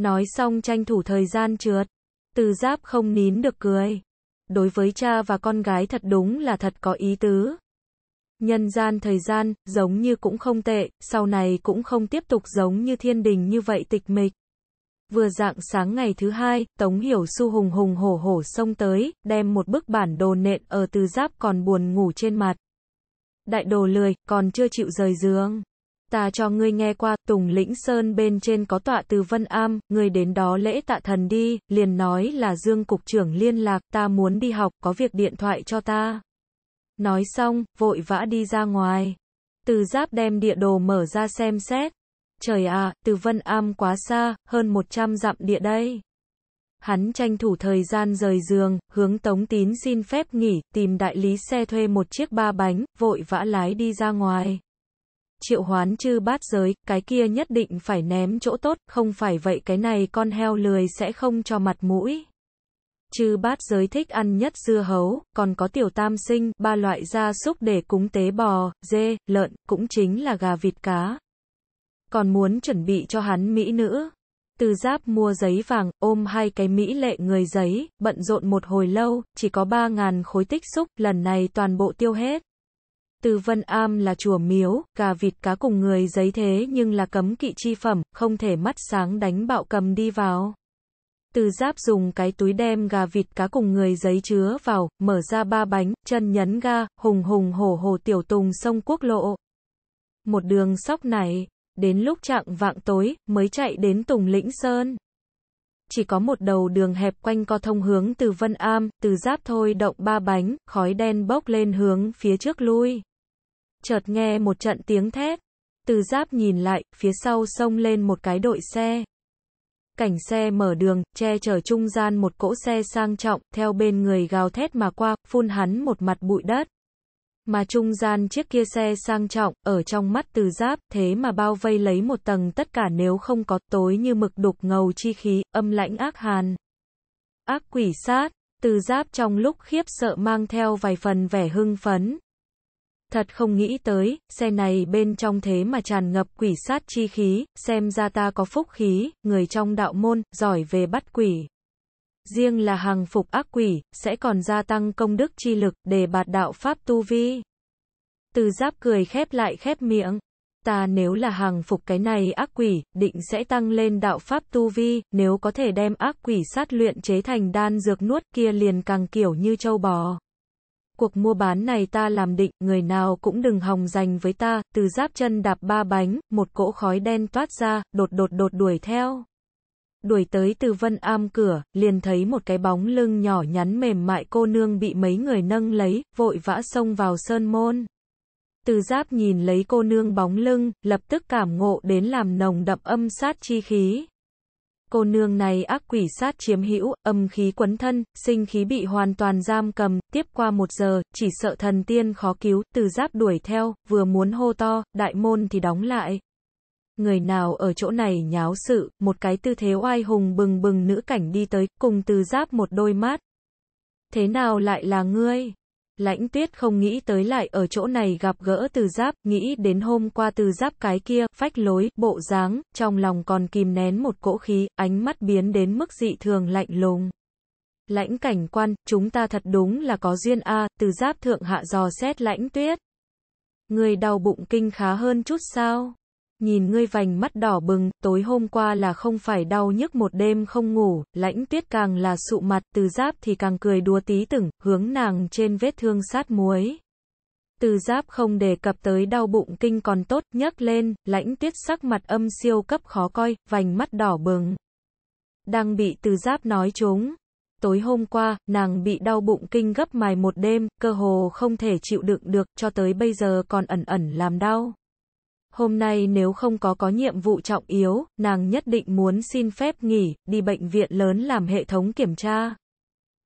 Nói xong tranh thủ thời gian trượt. Từ giáp không nín được cười. Đối với cha và con gái thật đúng là thật có ý tứ. Nhân gian thời gian, giống như cũng không tệ, sau này cũng không tiếp tục giống như thiên đình như vậy tịch mịch. Vừa dạng sáng ngày thứ hai, Tống Hiểu Su hùng hùng hổ hổ xông tới, đem một bức bản đồ nện ở từ giáp còn buồn ngủ trên mặt. Đại đồ lười, còn chưa chịu rời giường ta cho ngươi nghe qua, Tùng Lĩnh Sơn bên trên có tọa từ Vân Am, ngươi đến đó lễ tạ thần đi, liền nói là Dương Cục trưởng liên lạc, ta muốn đi học, có việc điện thoại cho ta. Nói xong, vội vã đi ra ngoài. Từ giáp đem địa đồ mở ra xem xét. Trời ạ, từ Vân Am quá xa, hơn 100 dặm địa đây. Hắn tranh thủ thời gian rời giường, hướng Tống Tín xin phép nghỉ, tìm đại lý xe thuê một chiếc ba bánh, vội vã lái đi ra ngoài triệu hoán chư bát giới, cái kia nhất định phải ném chỗ tốt, không phải vậy cái này con heo lười sẽ không cho mặt mũi. Chư bát giới thích ăn nhất dưa hấu, còn có tiểu tam sinh, ba loại gia súc để cúng tế bò, dê, lợn, cũng chính là gà vịt cá. Còn muốn chuẩn bị cho hắn mỹ nữ. Từ giáp mua giấy vàng, ôm hai cái mỹ lệ người giấy, bận rộn một hồi lâu, chỉ có ba ngàn khối tích xúc, lần này toàn bộ tiêu hết. Từ Vân Am là chùa miếu, gà vịt cá cùng người giấy thế nhưng là cấm kỵ chi phẩm, không thể mắt sáng đánh bạo cầm đi vào. Từ giáp dùng cái túi đem gà vịt cá cùng người giấy chứa vào, mở ra ba bánh, chân nhấn ga, hùng hùng hổ hổ tiểu tùng sông quốc lộ. Một đường sóc này, đến lúc trạng vạng tối, mới chạy đến Tùng Lĩnh Sơn. Chỉ có một đầu đường hẹp quanh co thông hướng từ Vân Am, từ giáp thôi động ba bánh, khói đen bốc lên hướng phía trước lui chợt nghe một trận tiếng thét. Từ giáp nhìn lại, phía sau xông lên một cái đội xe. Cảnh xe mở đường, che chở trung gian một cỗ xe sang trọng, theo bên người gào thét mà qua, phun hắn một mặt bụi đất. Mà trung gian chiếc kia xe sang trọng, ở trong mắt từ giáp, thế mà bao vây lấy một tầng tất cả nếu không có tối như mực đục ngầu chi khí, âm lãnh ác hàn. Ác quỷ sát, từ giáp trong lúc khiếp sợ mang theo vài phần vẻ hưng phấn, Thật không nghĩ tới, xe này bên trong thế mà tràn ngập quỷ sát chi khí, xem ra ta có phúc khí, người trong đạo môn, giỏi về bắt quỷ. Riêng là hàng phục ác quỷ, sẽ còn gia tăng công đức chi lực, để bạt đạo Pháp tu vi. Từ giáp cười khép lại khép miệng. Ta nếu là hàng phục cái này ác quỷ, định sẽ tăng lên đạo Pháp tu vi, nếu có thể đem ác quỷ sát luyện chế thành đan dược nuốt kia liền càng kiểu như châu bò cuộc mua bán này ta làm định, người nào cũng đừng hòng giành với ta, từ giáp chân đạp ba bánh, một cỗ khói đen toát ra, đột đột đột đuổi theo. Đuổi tới từ vân am cửa, liền thấy một cái bóng lưng nhỏ nhắn mềm mại cô nương bị mấy người nâng lấy, vội vã xông vào sơn môn. Từ giáp nhìn lấy cô nương bóng lưng, lập tức cảm ngộ đến làm nồng đậm âm sát chi khí cô nương này ác quỷ sát chiếm hữu, âm khí quấn thân, sinh khí bị hoàn toàn giam cầm, tiếp qua một giờ, chỉ sợ thần tiên khó cứu, từ giáp đuổi theo, vừa muốn hô to, đại môn thì đóng lại. Người nào ở chỗ này nháo sự, một cái tư thế oai hùng bừng bừng nữ cảnh đi tới, cùng từ giáp một đôi mắt Thế nào lại là ngươi? lãnh tuyết không nghĩ tới lại ở chỗ này gặp gỡ từ giáp, nghĩ đến hôm qua từ giáp cái kia, phách lối, bộ dáng, trong lòng còn kìm nén một cỗ khí, ánh mắt biến đến mức dị thường lạnh lùng. Lãnh cảnh quan, chúng ta thật đúng là có duyên a từ giáp thượng hạ dò xét lãnh tuyết. Người đau bụng kinh khá hơn chút sao? nhìn ngươi vành mắt đỏ bừng, tối hôm qua là không phải đau nhức một đêm không ngủ, lãnh tuyết càng là sụ mặt, từ giáp thì càng cười đùa tí tửng, hướng nàng trên vết thương sát muối. Từ giáp không đề cập tới đau bụng kinh còn tốt, nhấc lên, lãnh tuyết sắc mặt âm siêu cấp khó coi, vành mắt đỏ bừng. Đang bị từ giáp nói trúng. Tối hôm qua, nàng bị đau bụng kinh gấp mài một đêm, cơ hồ không thể chịu đựng được, cho tới bây giờ còn ẩn ẩn làm đau. Hôm nay nếu không có có nhiệm vụ trọng yếu, nàng nhất định muốn xin phép nghỉ, đi bệnh viện lớn làm hệ thống kiểm tra.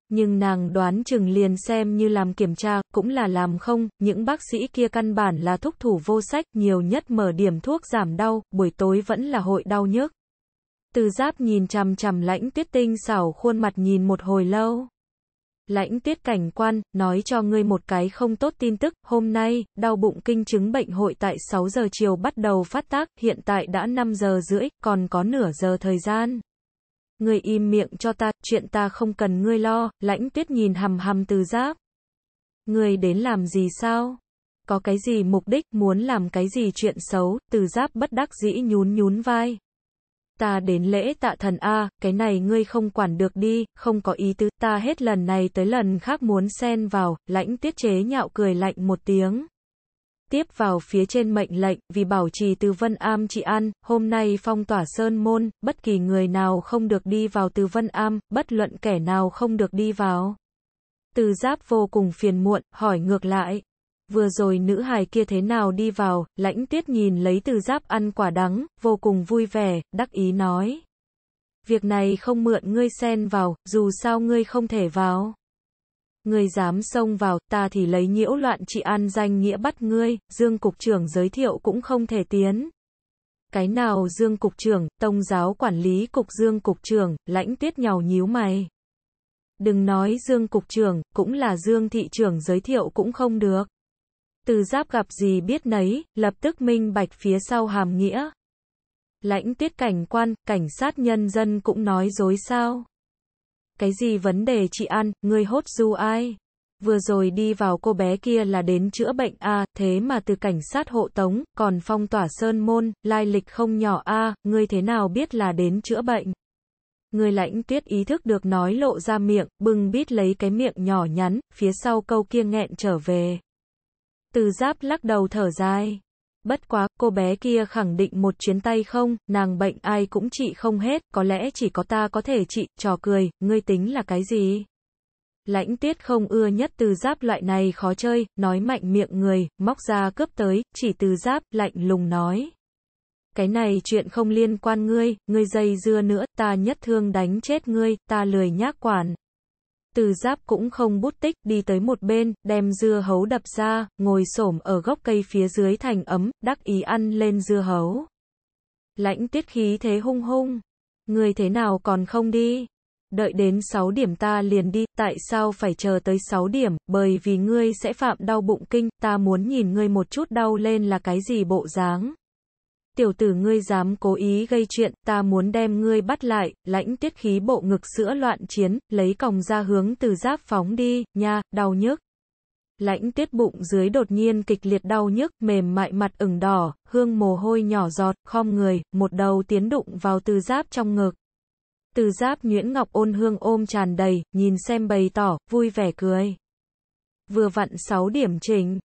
Nhưng nàng đoán chừng liền xem như làm kiểm tra, cũng là làm không, những bác sĩ kia căn bản là thúc thủ vô sách, nhiều nhất mở điểm thuốc giảm đau, buổi tối vẫn là hội đau nhức. Từ giáp nhìn chằm chằm lãnh tuyết tinh xảo khuôn mặt nhìn một hồi lâu. Lãnh Tuyết cảnh quan, nói cho ngươi một cái không tốt tin tức, hôm nay, đau bụng kinh chứng bệnh hội tại 6 giờ chiều bắt đầu phát tác, hiện tại đã 5 giờ rưỡi, còn có nửa giờ thời gian. Ngươi im miệng cho ta, chuyện ta không cần ngươi lo, lãnh tuyết nhìn hầm hầm từ giáp. Ngươi đến làm gì sao? Có cái gì mục đích, muốn làm cái gì chuyện xấu, từ giáp bất đắc dĩ nhún nhún vai ta đến lễ tạ thần A, cái này ngươi không quản được đi, không có ý tứ, ta hết lần này tới lần khác muốn xen vào, lãnh tiết chế nhạo cười lạnh một tiếng. Tiếp vào phía trên mệnh lệnh, vì bảo trì từ Vân Am trị an, hôm nay phong tỏa sơn môn, bất kỳ người nào không được đi vào từ Vân Am, bất luận kẻ nào không được đi vào. Từ giáp vô cùng phiền muộn, hỏi ngược lại, Vừa rồi nữ hài kia thế nào đi vào, lãnh tiết nhìn lấy từ giáp ăn quả đắng, vô cùng vui vẻ, đắc ý nói. Việc này không mượn ngươi xen vào, dù sao ngươi không thể vào. Ngươi dám xông vào, ta thì lấy nhiễu loạn trị an danh nghĩa bắt ngươi, Dương Cục trưởng giới thiệu cũng không thể tiến. Cái nào Dương Cục trưởng, Tông giáo quản lý Cục Dương Cục trưởng, lãnh tiết nhào nhíu mày. Đừng nói Dương Cục trưởng, cũng là Dương Thị trưởng giới thiệu cũng không được từ giáp gặp gì biết nấy, lập tức minh bạch phía sau hàm nghĩa. Lãnh tiết cảnh quan, cảnh sát nhân dân cũng nói dối sao? Cái gì vấn đề chị ăn, người hốt du ai? Vừa rồi đi vào cô bé kia là đến chữa bệnh a, à, thế mà từ cảnh sát hộ tống, còn phong tỏa sơn môn, lai lịch không nhỏ a, à, ngươi thế nào biết là đến chữa bệnh? Người lãnh tuyết ý thức được nói lộ ra miệng, bưng bít lấy cái miệng nhỏ nhắn, phía sau câu kia nghẹn trở về. Từ giáp lắc đầu thở dài. Bất quá, cô bé kia khẳng định một chuyến tay không, nàng bệnh ai cũng trị không hết, có lẽ chỉ có ta có thể trị, trò cười, ngươi tính là cái gì? Lãnh tiết không ưa nhất từ giáp loại này khó chơi, nói mạnh miệng người, móc ra cướp tới, chỉ từ giáp, lạnh lùng nói. Cái này chuyện không liên quan ngươi, ngươi dây dưa nữa, ta nhất thương đánh chết ngươi, ta lười nhác quản, từ giáp cũng không bút tích, đi tới một bên, đem dưa hấu đập ra, ngồi xổm ở gốc cây phía dưới thành ấm, đắc ý ăn lên dưa hấu. Lãnh tiết khí thế hung hung. Người thế nào còn không đi? Đợi đến 6 điểm ta liền đi, tại sao phải chờ tới 6 điểm, bởi vì ngươi sẽ phạm đau bụng kinh, ta muốn nhìn ngươi một chút đau lên là cái gì bộ dáng tiểu tử ngươi dám cố ý gây chuyện, ta muốn đem ngươi bắt lại, lãnh tiết khí bộ ngực sữa loạn chiến, lấy còng ra hướng từ giáp phóng đi, nha, đau nhức. Lãnh tiết bụng dưới đột nhiên kịch liệt đau nhức, mềm mại mặt ửng đỏ, hương mồ hôi nhỏ giọt, khom người, một đầu tiến đụng vào từ giáp trong ngực. Từ giáp Nguyễn Ngọc ôn hương ôm tràn đầy, nhìn xem bày tỏ, vui vẻ cười. Vừa vặn 6 điểm chỉnh.